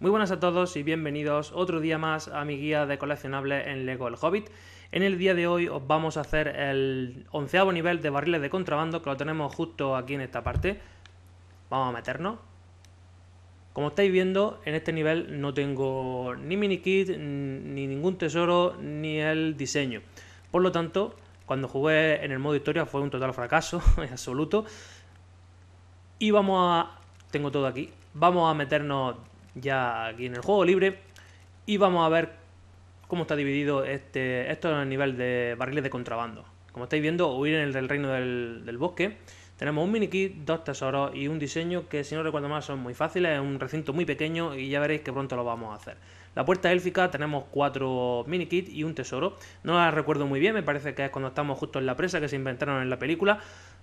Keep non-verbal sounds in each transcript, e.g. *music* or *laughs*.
Muy buenas a todos y bienvenidos otro día más a mi guía de coleccionables en LEGO El Hobbit. En el día de hoy os vamos a hacer el onceavo nivel de barriles de contrabando que lo tenemos justo aquí en esta parte. Vamos a meternos. Como estáis viendo, en este nivel no tengo ni mini kit, ni ningún tesoro, ni el diseño. Por lo tanto, cuando jugué en el modo historia fue un total fracaso, *laughs* en absoluto. Y vamos a... Tengo todo aquí. Vamos a meternos ya aquí en el juego libre. Y vamos a ver cómo está dividido este, esto en el nivel de barriles de contrabando. Como estáis viendo, huir en el del reino del, bosque. Tenemos un mini kit dos tesoros y un diseño que, si no recuerdo mal, son muy fáciles. Es un recinto muy pequeño y ya veréis que pronto lo vamos a hacer. La puerta élfica tenemos cuatro mini kit y un tesoro. No la recuerdo muy bien, me parece que es cuando estamos justo en la presa que se inventaron en la película,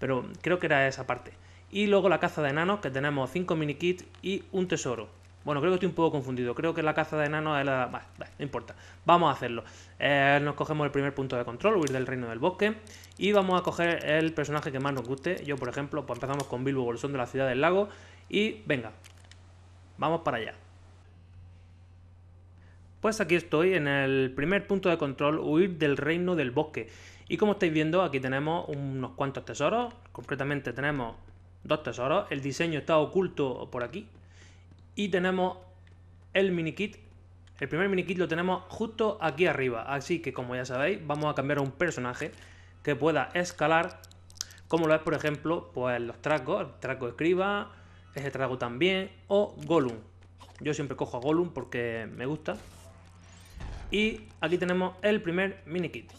pero creo que era esa parte. Y luego la caza de enanos, que tenemos cinco mini minikits y un tesoro. Bueno, creo que estoy un poco confundido. Creo que la caza de enanos es la... Vale, vale, no importa. Vamos a hacerlo. Eh, nos cogemos el primer punto de control, huir del reino del bosque. Y vamos a coger el personaje que más nos guste. Yo, por ejemplo, pues empezamos con Bilbo Bolsón de la ciudad del lago. Y venga, vamos para allá. Pues aquí estoy en el primer punto de control, huir del reino del bosque. Y como estáis viendo, aquí tenemos unos cuantos tesoros. Concretamente tenemos dos tesoros. El diseño está oculto por aquí, y tenemos el mini kit. El primer mini kit lo tenemos justo aquí arriba. Así que como ya sabéis, vamos a cambiar a un personaje que pueda escalar. Como lo es, por ejemplo, pues los tracos. El traco escriba, ese trago también. O Gollum. Yo siempre cojo a Gollum porque me gusta. Y aquí tenemos el primer mini kit.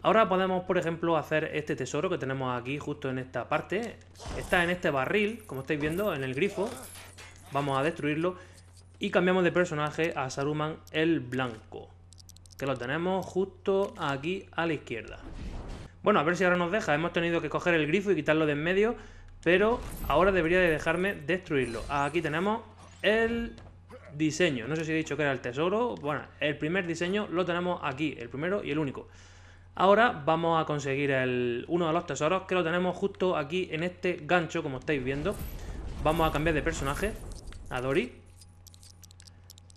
Ahora podemos, por ejemplo, hacer este tesoro que tenemos aquí justo en esta parte. Está en este barril, como estáis viendo, en el grifo. Vamos a destruirlo. Y cambiamos de personaje a Saruman el Blanco. Que lo tenemos justo aquí a la izquierda. Bueno, a ver si ahora nos deja. Hemos tenido que coger el grifo y quitarlo de en medio. Pero ahora debería de dejarme destruirlo. Aquí tenemos el diseño. No sé si he dicho que era el tesoro. Bueno, el primer diseño lo tenemos aquí. El primero y el único. Ahora vamos a conseguir el, uno de los tesoros que lo tenemos justo aquí en este gancho, como estáis viendo. Vamos a cambiar de personaje a Dory.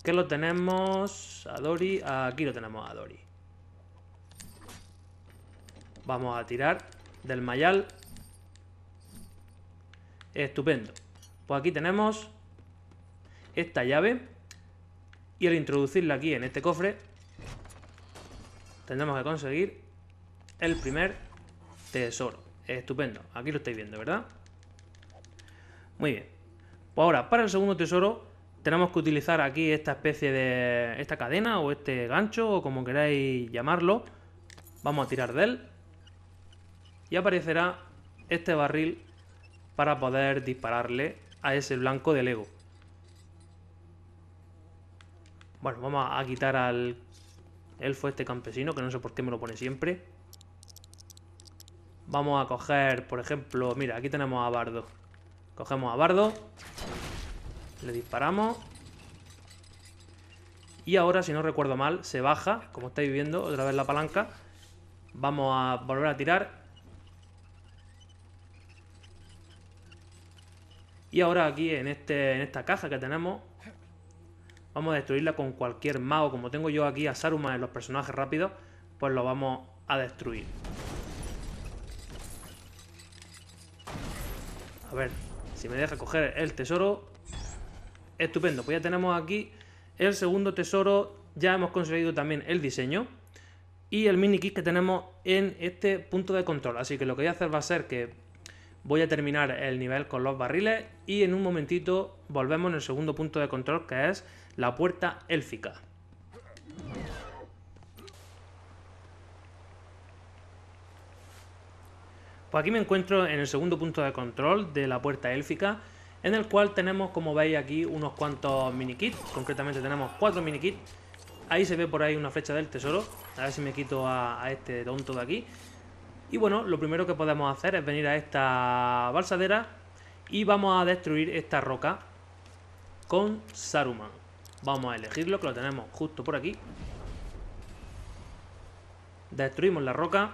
Que lo tenemos a Dory. Aquí lo tenemos a Dory. Vamos a tirar del Mayal. Estupendo. Pues aquí tenemos esta llave. Y al introducirla aquí en este cofre, tendremos que conseguir el primer tesoro. Estupendo. Aquí lo estáis viendo, ¿verdad? Muy bien. Pues ahora, para el segundo tesoro, tenemos que utilizar aquí esta especie de... esta cadena o este gancho o como queráis llamarlo. Vamos a tirar de él. Y aparecerá este barril para poder dispararle a ese blanco de Lego. Bueno, vamos a quitar al elfo este campesino, que no sé por qué me lo pone siempre. Vamos a coger, por ejemplo, mira, aquí tenemos a Bardo. Cogemos a Bardo. Le disparamos. Y ahora, si no recuerdo mal, se baja, como estáis viendo, otra vez la palanca. Vamos a volver a tirar. Y ahora aquí, en, este, en esta caja que tenemos, vamos a destruirla con cualquier mago. Como tengo yo aquí a Saruma en los personajes rápidos, pues lo vamos a destruir. A ver, si me deja coger el tesoro. Estupendo, pues ya tenemos aquí el segundo tesoro. Ya hemos conseguido también el diseño y el mini kit que tenemos en este punto de control. Así que lo que voy a hacer va a ser que voy a terminar el nivel con los barriles y en un momentito volvemos en el segundo punto de control que es la puerta élfica. Pues aquí me encuentro en el segundo punto de control de la puerta élfica, en el cual tenemos, como veis aquí, unos cuantos mini kits. Concretamente tenemos cuatro kits. Ahí se ve por ahí una flecha del tesoro. A ver si me quito a, este tonto de aquí. Y bueno, lo primero que podemos hacer es venir a esta balsadera y vamos a destruir esta roca con Saruman. Vamos a elegirlo, que lo tenemos justo por aquí. Destruimos la roca.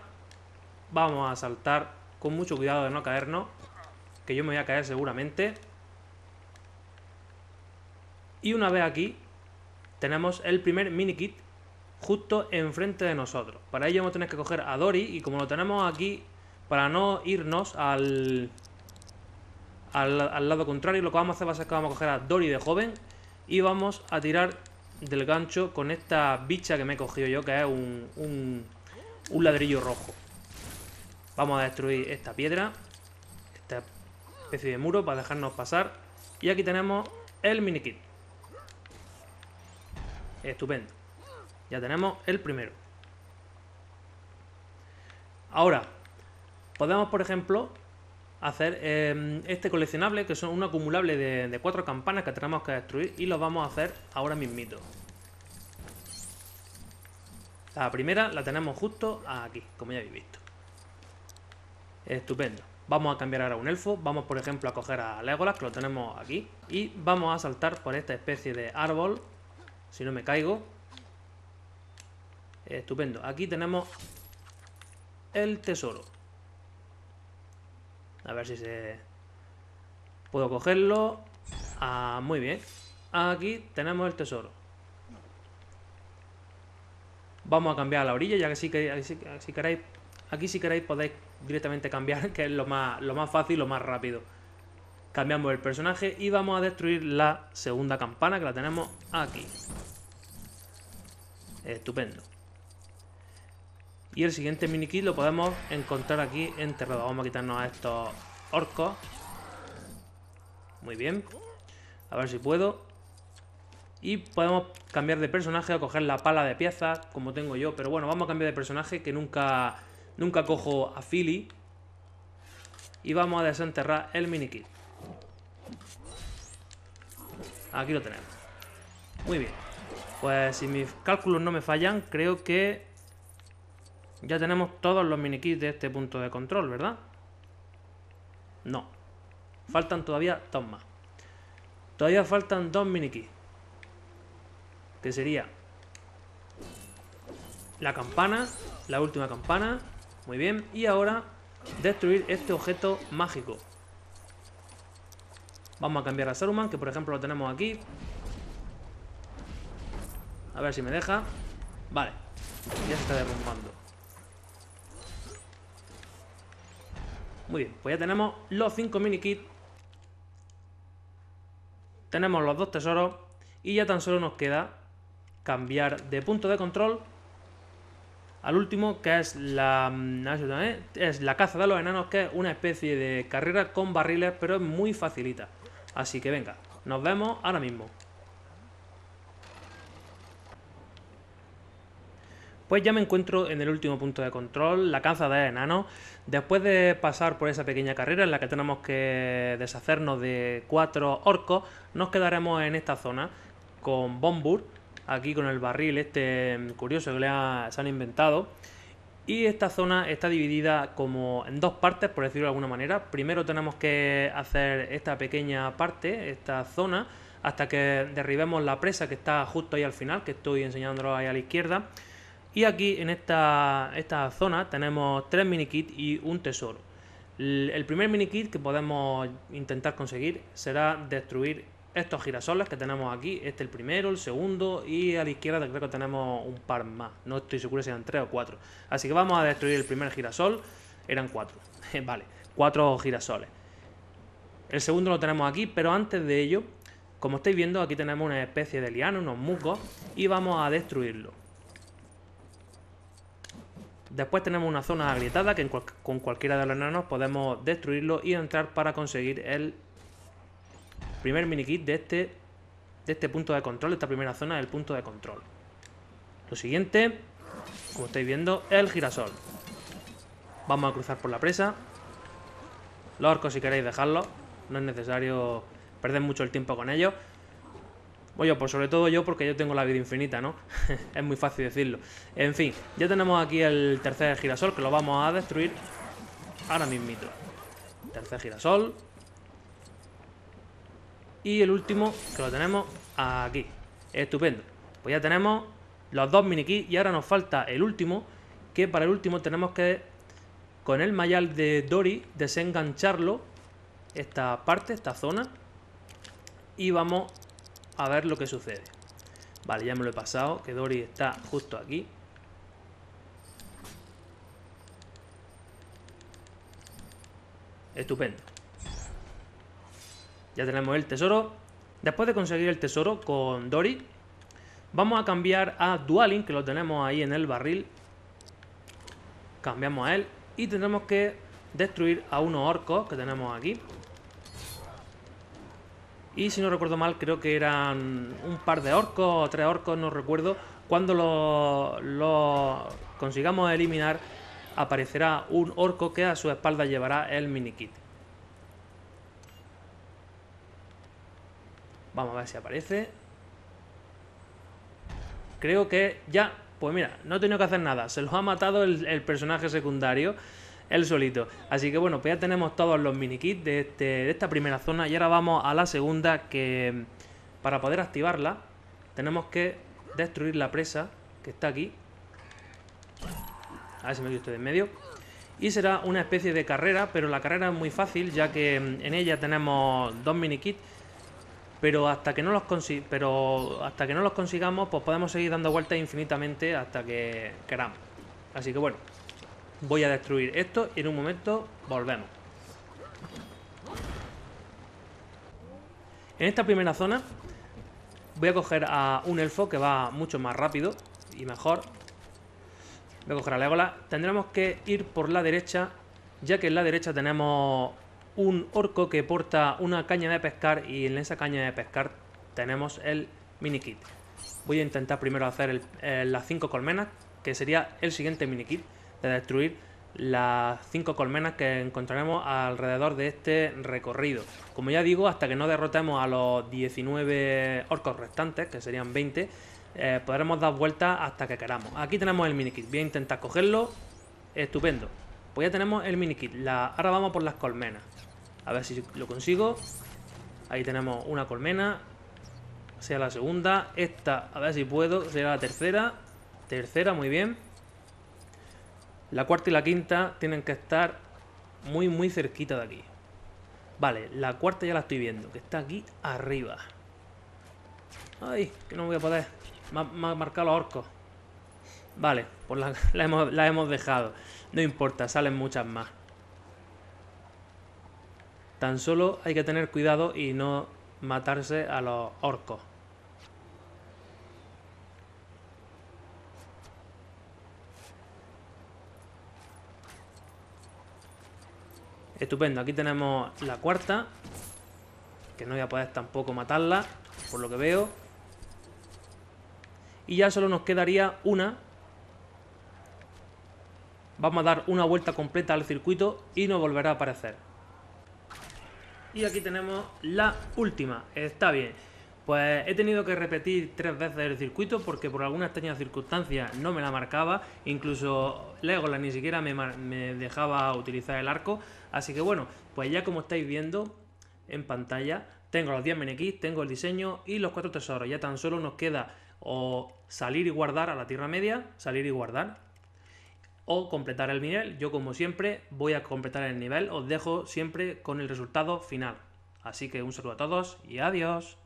Vamos a saltar con mucho cuidado de no caernos. Que yo me voy a caer seguramente. Y una vez aquí, tenemos el primer mini kit justo enfrente de nosotros. Para ello vamos a tener que coger a Dory y como lo tenemos aquí, para no irnos al, al, lado contrario, lo que vamos a hacer va a ser que vamos a coger a Dory de joven y vamos a tirar del gancho con esta bicha que me he cogido yo, que es un, un ladrillo rojo. Vamos a destruir esta piedra, esta especie de muro para dejarnos pasar. Y aquí tenemos el minikit. Estupendo. Ya tenemos el primero. Ahora, podemos, por ejemplo, hacer em, este coleccionable, que son un acumulable de, cuatro campanas que tenemos que destruir y los vamos a hacer ahora mismito. La primera la tenemos justo aquí, como ya habéis visto. Estupendo. Vamos a cambiar ahora un elfo, vamos por ejemplo a coger a Legolas, que lo tenemos aquí, y vamos a saltar por esta especie de árbol, si no me caigo. Estupendo, aquí tenemos el tesoro. A ver si se... Puedo cogerlo. Ah, muy bien. Aquí tenemos el tesoro. Vamos a cambiar a la orilla, ya que que si queréis aquí si queréis podéis directamente cambiar, *laughs* que es lo más, lo más fácil, lo más rápido. Cambiamos el personaje y vamos a destruir la segunda campana que la tenemos aquí. Estupendo. Y el siguiente mini kit lo podemos encontrar aquí enterrado. Vamos a quitarnos a estos orcos. Muy bien. A ver si puedo. Y podemos cambiar de personaje o coger la pala de piezas, como tengo yo. Pero bueno, vamos a cambiar de personaje que nunca Nunca cojo a Philly. Y vamos a desenterrar el mini Aquí lo tenemos. Muy bien. Pues si mis cálculos no me fallan, creo que ya tenemos todos los minikits de este punto de control, ¿verdad? No. Faltan todavía dos más. Todavía faltan dos minikits. Que sería la campana, la última campana muy bien, y ahora destruir este objeto mágico. Vamos a cambiar a Saruman, que por ejemplo lo tenemos aquí. A ver si me deja. Vale, ya se está derrumbando. Muy bien, pues ya tenemos los 5 mini kits. Tenemos los dos tesoros. Y ya tan solo nos queda cambiar de punto de control al último, que es la, mm, ¿eh? es la caza de los enanos, que es una especie de carrera con barriles, pero es muy facilita. Así que venga, nos vemos ahora mismo. Pues ya me encuentro en el último punto de control, la caza de enanos. Después de pasar por esa pequeña carrera en la que tenemos que deshacernos de cuatro orcos, nos quedaremos en esta zona con Bombur aquí con el barril este mm, curioso que se han inventado. Y esta zona está dividida como en dos partes, por decirlo de alguna manera. Primero tenemos que hacer esta pequeña parte, esta zona, hasta que derribemos la presa que está justo ahí al final, que estoy enseñándolo ahí a la izquierda. Y aquí en esta, esta zona tenemos tres mini kits y un tesoro. El primer mini kit que podemos intentar conseguir será destruir estos girasoles que tenemos aquí, este el primero, el segundo y a la izquierda creo que tenemos un par más, no estoy seguro si eran tres o cuatro. Así que vamos a destruir el primer girasol, eran cuatro, *laughs* vale, cuatro girasoles. El segundo lo tenemos aquí, pero antes de ello, como estáis viendo, aquí tenemos una especie de liano, unos musgos, y vamos a destruirlo. Después tenemos una zona agrietada que con cualquiera de los enanos podemos destruirlo y entrar para conseguir el Primer kit de este, de este punto de control, esta primera zona del punto de control. Lo siguiente, como estáis viendo, el girasol. Vamos a cruzar por la presa. Los orcos si queréis dejarlo No es necesario perder mucho el tiempo con ellos. Oye, pues sobre todo yo porque yo tengo la vida infinita, ¿no? *laughs* es muy fácil decirlo. En fin, ya tenemos aquí el tercer girasol que lo vamos a destruir ahora mismito. Tercer girasol. Y el último, que lo tenemos aquí. Estupendo. Pues ya tenemos los dos mini y ahora nos falta el último, que para el último tenemos que, con el mayal de Dory, desengancharlo, esta parte, esta zona, y vamos a ver lo que sucede. Vale, ya me lo he pasado, que Dory está justo aquí. Estupendo. Ya tenemos el tesoro. Después de conseguir el tesoro con Dory, vamos a cambiar a Dualin, que lo tenemos ahí en el barril. Cambiamos a él y tendremos que destruir a unos orcos que tenemos aquí. Y si no recuerdo mal, creo que eran un par de orcos o tres orcos, no recuerdo. Cuando los consigamos eliminar, aparecerá un orco que a su espalda llevará el mini kit. Vamos a ver si aparece. Creo que ya... Pues mira, no he tenido que hacer nada. Se los ha matado el, personaje secundario él solito. Así que bueno, pues ya tenemos todos los minikits de, este, de esta primera zona. Y ahora vamos a la segunda que para poder activarla tenemos que destruir la presa que está aquí. A ver si me quito de en medio. Y será una especie de carrera, pero la carrera es muy fácil ya que en ella tenemos dos minikits pero hasta que no los pero hasta que no los consigamos pues podemos seguir dando vueltas infinitamente hasta que queramos así que bueno voy a destruir esto y en un momento volvemos en esta primera zona voy a coger a un elfo que va mucho más rápido y mejor voy a coger a ébola. tendremos que ir por la derecha ya que en la derecha tenemos un orco que porta una caña de pescar y en esa caña de pescar tenemos el mini kit. Voy a intentar primero hacer las 5 colmenas, que sería el siguiente mini kit, de destruir las 5 colmenas que encontraremos alrededor de este recorrido. Como ya digo, hasta que no derrotemos a los 19 orcos restantes, que serían 20, eh, podremos dar vueltas hasta que queramos. Aquí tenemos el mini kit, voy a intentar cogerlo. Estupendo. Pues ya tenemos el mini kit. La... Ahora vamos por las colmenas. A ver si lo consigo. Ahí tenemos una colmena. Sea la segunda. Esta, a ver si puedo. Será la tercera. Tercera, muy bien. La cuarta y la quinta tienen que estar muy, muy cerquita de aquí. Vale, la cuarta ya la estoy viendo, que está aquí arriba. Ay, que no voy a poder. Me ha, los orcos. Vale, pues la, *laughs* la hemos dejado. No importa, salen muchas más. Tan solo hay que tener cuidado y no matarse a los orcos. Estupendo, aquí tenemos la cuarta. Que no voy a poder tampoco matarla, por lo que veo. Y ya solo nos quedaría una. Vamos a dar una vuelta completa al circuito y no volverá a aparecer. Y aquí tenemos la última. Está bien. Pues he tenido que repetir tres veces el circuito porque por alguna extraña circunstancia no me la marcaba. Incluso Legolas ni siquiera me, dejaba utilizar el arco. Así que bueno, pues ya como estáis viendo en pantalla, tengo los 10 menequís, tengo el diseño y los cuatro tesoros. Ya tan solo nos queda o salir y guardar a la Tierra Media, salir y guardar, o completar el nivel. Yo como siempre voy a completar el nivel, os dejo siempre con el resultado final. Así que un saludo a todos y adiós.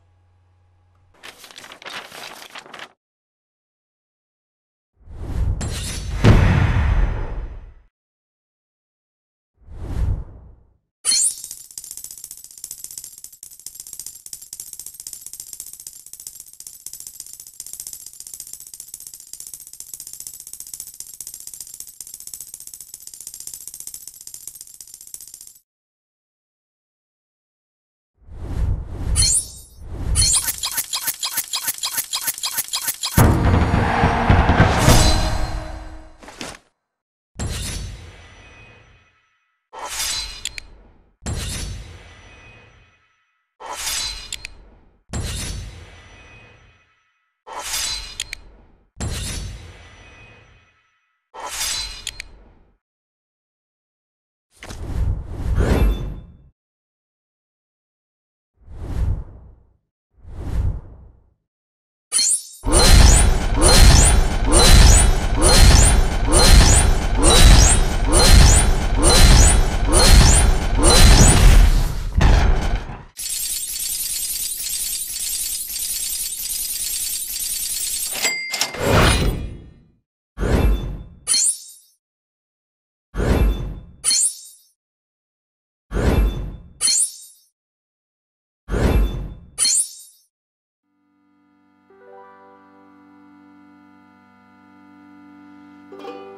Thank you.